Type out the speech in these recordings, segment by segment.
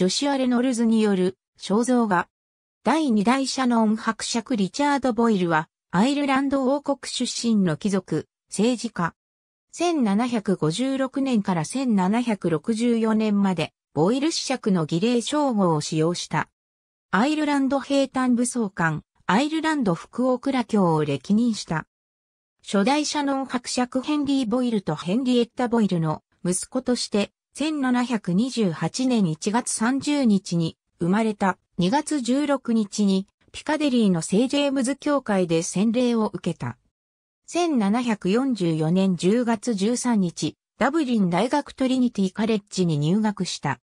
ジョシュア・レノルズによる肖像画。第二代シャノン伯爵リチャード・ボイルは、アイルランド王国出身の貴族、政治家。1756年から1764年まで、ボイル子爵の儀礼称号を使用した。アイルランド兵隊武装官、アイルランド副王倉卿を歴任した。初代シャノン伯爵ヘンリー・ボイルとヘンリエッタ・ボイルの息子として1728年1月30日に生まれた2月16日にピカデリーの聖ジェームズ教会で洗礼を受けた。1744年10月13日、ダブリン大学トリニティカレッジに入学した。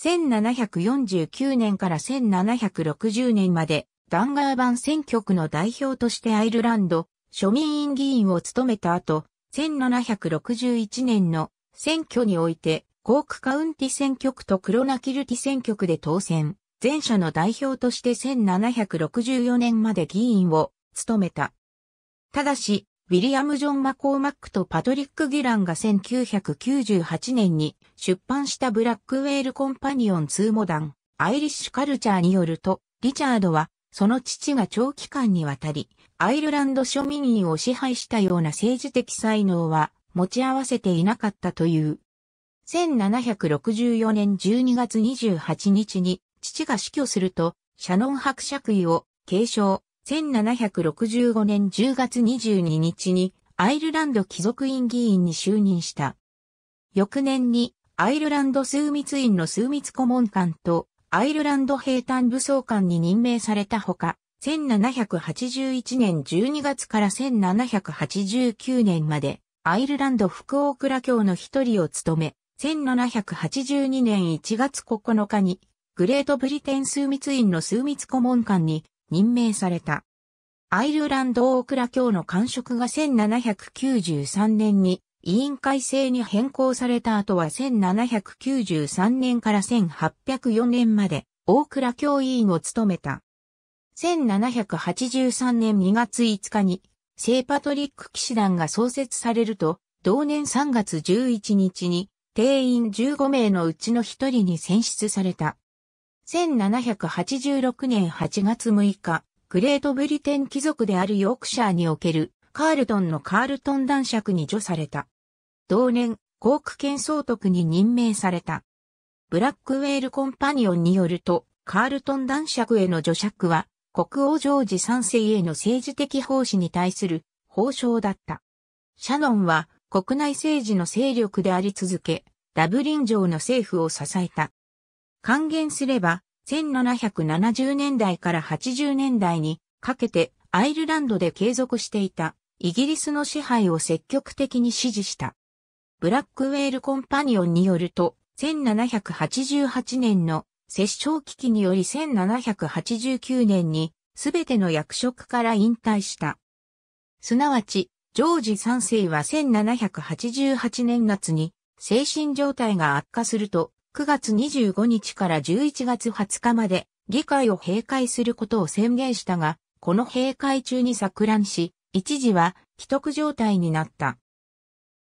1749年から1760年まで、ダンガー版選挙区の代表としてアイルランド、庶民院議員を務めた後、1761年の選挙において、コークカウンティ選挙区とクロナキルティ選挙区で当選、前者の代表として1764年まで議員を務めた。ただし、ウィリアム・ジョン・マコーマックとパトリック・ギランが1998年に出版したブラックウェール・コンパニオン・ツーモダン、アイリッシュ・カルチャーによると、リチャードは、その父が長期間にわたり、アイルランド庶民員を支配したような政治的才能は持ち合わせていなかったという。1764年12月28日に父が死去すると、シャノン伯爵位を継承。1765年10月22日にアイルランド貴族院議員に就任した。翌年にアイルランド枢密院の枢密顧問官とアイルランド兵隊武装官に任命されたほか、1781年12月から1789年までアイルランド福大倉教の一人を務め、1782年1月9日に、グレートブリテン数密院の数密顧問官に任命された。アイルランド大倉教の官職が1793年に委員会制に変更された後は1793年から1804年まで大倉教委員を務めた。1783年2月5日に聖パトリック騎士団が創設されると、同年3月11日に、定員15名のうちの1人に選出された。1786年8月6日、グレートブリテン貴族であるヨークシャーにおけるカールトンのカールトン男爵に除された。同年、コーク総督に任命された。ブラックウェールコンパニオンによると、カールトン男爵への除爵は、国王ジョージ三世への政治的奉仕に対する報奨だった。シャノンは国内政治の勢力であり続け、ダブリン城の政府を支えた。還元すれば、1770年代から80年代にかけてアイルランドで継続していたイギリスの支配を積極的に支持した。ブラックウェールコンパニオンによると、1788年の摂政危機により1789年にすべての役職から引退した。すなわち、ジョージ3世は1788年夏に精神状態が悪化すると9月25日から11月20日まで議会を閉会することを宣言したが、この閉会中に錯乱し、一時は既得状態になった。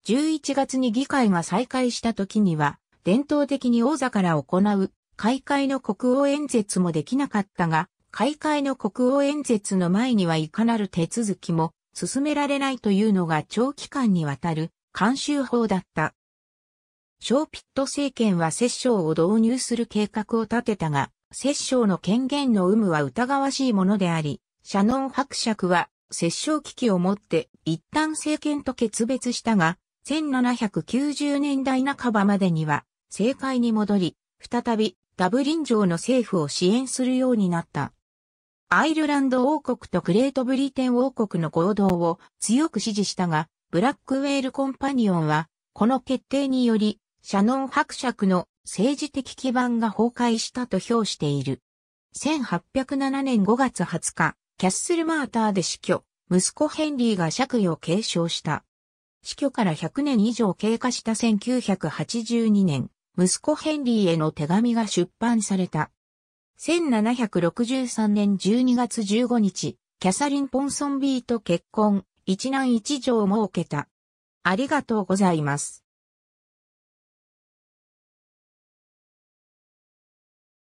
11月に議会が再開した時には、伝統的に王座から行う開会の国王演説もできなかったが、開会の国王演説の前にはいかなる手続きも進められないというのが長期間にわたる慣習法だった。ショーピット政権は摂政を導入する計画を立てたが、摂政の権限の有無は疑わしいものであり、シャノン伯爵は摂政危機をもって一旦政権と決別したが、1790年代半ばまでには政界に戻り、再びダブリン城の政府を支援するようになった。アイルランド王国とグレートブリテン王国の合同を強く支持したが、ブラックウェールコンパニオンは、この決定により、シャノン伯爵の政治的基盤が崩壊したと評している。1807年5月20日、キャッスルマーターで死去、息子ヘンリーが爵位を継承した。死去から100年以上経過した1982年、息子ヘンリーへの手紙が出版された。1763年12月15日、キャサリン・ポンソンビーと結婚、一男一女を設けた。ありがとうございます。